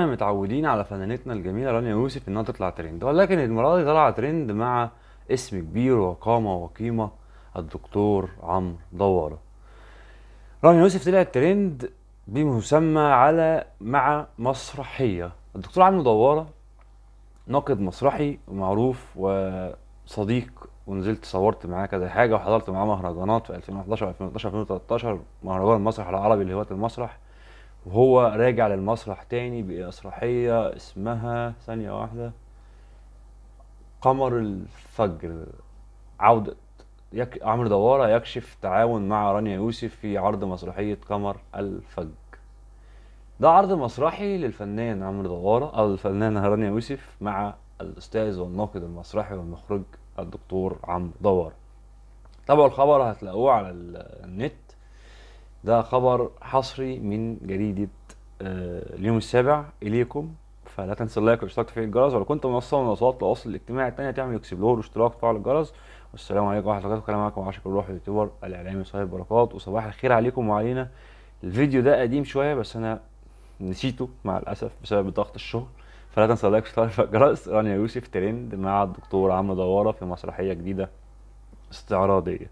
احنا متعودين على فنانتنا الجميله رانيا يوسف انها تطلع ترند ولكن المره دي طالعه ترند مع اسم كبير وقامه وقيمه الدكتور عمرو دواره رانيا يوسف طلعت ترند بمسمى على مع مسرحيه الدكتور عمرو دواره ناقد مسرحي ومعروف وصديق ونزلت صورت معاه كذا حاجه وحضرت معاه مهرجانات في 2011 و 2012 2013 مهرجان المسرح العربي اللي هو المسرح وهو راجع للمسرح تاني بمسرحية اسمها ثانية واحدة قمر الفجر عودة يك... عمرو دوارة يكشف تعاون مع رانيا يوسف في عرض مسرحية قمر الفجر ده عرض مسرحي للفنان عمرو دوارة أو الفنانة رانيا يوسف مع الأستاذ والناقد المسرحي والمخرج الدكتور عمرو دوارة تابعوا الخبر هتلاقوه على النت ده خبر حصري من جريدة آه، اليوم السابع إليكم فلا تنسى اللايك والاشتراك في الجرس ولو كنت منصة من منصات التواصل الاجتماعي التانية تعمل اكسبلور واشتراك وتفعل الجرس والسلام عليكم ورحمة الله وبركاته معاكم عاشق الروح اليوتيوبر الإعلامي صاحب بركات وصباح الخير عليكم وعلينا الفيديو ده قديم شوية بس أنا نسيته مع الأسف بسبب ضغط الشغل فلا تنسى اللايك والاشتراك في الجرس رانيا يوسف ترند مع الدكتور عمرو دوارة في مسرحية جديدة استعراضية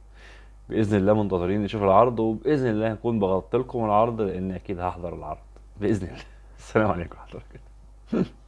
باذن الله منتظرين نشوف العرض وباذن الله هكون بغطي لكم العرض لان اكيد هحضر العرض باذن الله السلام عليكم حضرتك